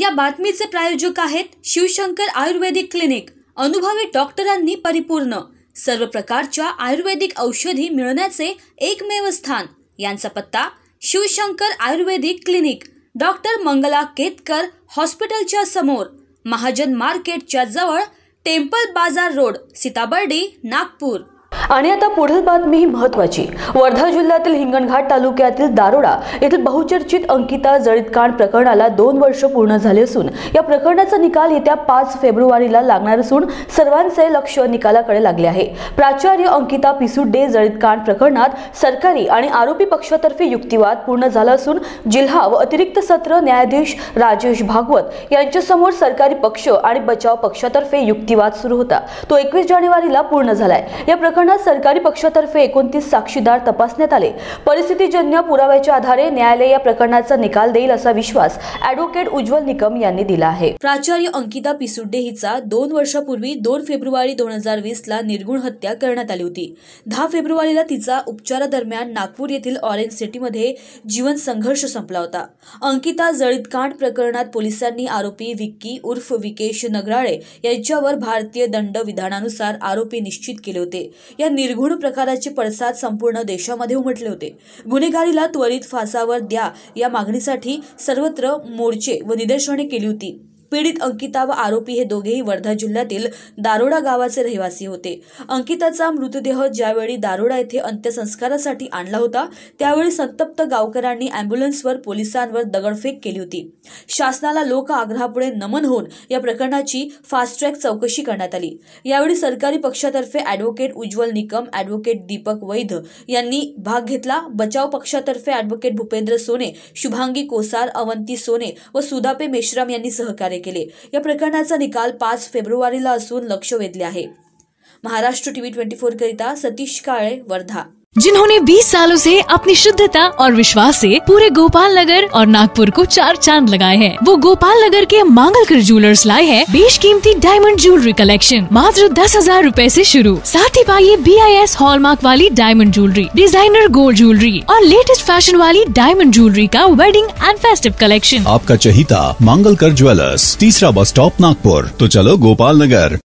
या बातमीचे प्रायोजक आहेत शिवशंकर आयुर्वेदिक क्लिनिक अनुभवी डॉक्टरांनी परिपूर्ण सर्व प्रकारच्या आयुर्वेदिक औषधी मिळण्याचे एकमेव स्थान यांचा पत्ता शिवशंकर आयुर्वेदिक क्लिनिक डॉक्टर मंगला केतकर हॉस्पिटलच्या समोर महाजन मार्केटच्या जवळ टेम्पल बाजार रोड सीताबर्डी नागपूर आणि आता पुढील बातमी ही महत्वाची वर्धा जिल्ह्यातील हिंगणघाट तालुक्यातील दारोडा येथील बहुचर्चित अंकिता जळीतकांड प्रकरणाला दोन वर्ष पूर्ण झाले असून या प्रकरणाचा निकाल येत्या पाच फेब्रुवारीला लागणार असून सर्वांचे लक्ष निकालाकडे लागले आहे प्राचार्य अंकिता पिसुडे जळीतकांड प्रकरणात सरकारी आणि आरोपी पक्षातर्फे युक्तिवाद पूर्ण झाला असून जिल्हा व अतिरिक्त सत्र न्यायाधीश राजेश भागवत यांच्यासमोर सरकारी पक्ष आणि बचाव पक्षातर्फे युक्तिवाद सुरू होता तो एकवीस जानेवारीला पूर्ण झालाय या प्रकरणात प्रकरणात सरकारी पक्षातर्फे एकोणतीस साक्षीदार तपासण्यात आले परिस्थितीजन्य पुराव्याच्या आधारे न्यायालय या प्रकरणाचा निकाल देईल असा विश्वास अॅडव्होकेट उज्ज्वल निकम यांनी दिला आहे प्राचार्य अंकिता पिसुड्डे हिचा दोन वर्षापूर्वी दोन फेब्रुवारी दोन ला निर्गुण हत्या करण्यात आली होती दहा फेब्रुवारीला तिचा उपचारादरम्यान नागपूर येथील ऑरेंज सिटीमध्ये जीवन संघर्ष संपला होता अंकिता जळीतकांड प्रकरणात पोलिसांनी आरोपी विक्की उर्फ विकेश नगराळे यांच्यावर भारतीय दंड विधानानुसार आरोपी निश्चित केले होते या निर्घुण प्रकाराचे पडसाद संपूर्ण देशामध्ये उमटले होते गुन्हेगारीला त्वरित फासावर द्या या मागणीसाठी सर्वत्र मोर्चे व निदर्शने केली होती पीडित अंकिता व आरोपी हे दोघेही वर्धा जिल्ह्यातील दारोडा गावाचे रहिवासी होते अंकिताचा मृतदेह ज्यावेळी दारोडा येथे अंत्यसंस्कारासाठी आणला होता त्यावेळी संतप्त गावकऱ्यांनी अँब्युलन्सवर पोलिसांवर दगडफेक केली होती शासनाला लोक आग्रहापुढे नमन होऊन या प्रकरणाची फास्ट ट्रॅक चौकशी करण्यात आली यावेळी सरकारी पक्षातर्फे अॅडव्होकेट उज्ज्वल निकम अॅडव्होकेट दीपक वैध यांनी भाग घेतला बचाव पक्षातर्फे अॅडव्होकेट भूपेंद्र सोने शुभांगी कोसार अवंती सोने व सुधापे मेश्राम यांनी सहकार्य केले या प्रकरणाचा निकाल पाच फेब्रुवारीला असून लक्ष वेधले आहे महाराष्ट्र टीव्ही ट्वेंटी करिता सतीश काळे वर्धा जिन्होंने 20 सालों से अपनी शुद्धता और विश्वास से पूरे गोपाल नगर और नागपुर को चार चांद लगाए हैं वो गोपाल नगर के मांगलकर ज्वेलर्स लाए हैं कीमती डायमंड ज्वेलरी कलेक्शन मात्र दस हजार रूपए ऐसी शुरू साथ ही पाइए बी आई एस हॉलमार्क वाली diamond jewellery designer gold jewellery और लेटेस्ट फैशन वाली डायमंड ज्वेलरी का वेडिंग एंड फेस्टिव कलेक्शन आपका चहिता मांगलकर ज्वेलर्स तीसरा बस स्टॉप नागपुर तो चलो गोपाल नगर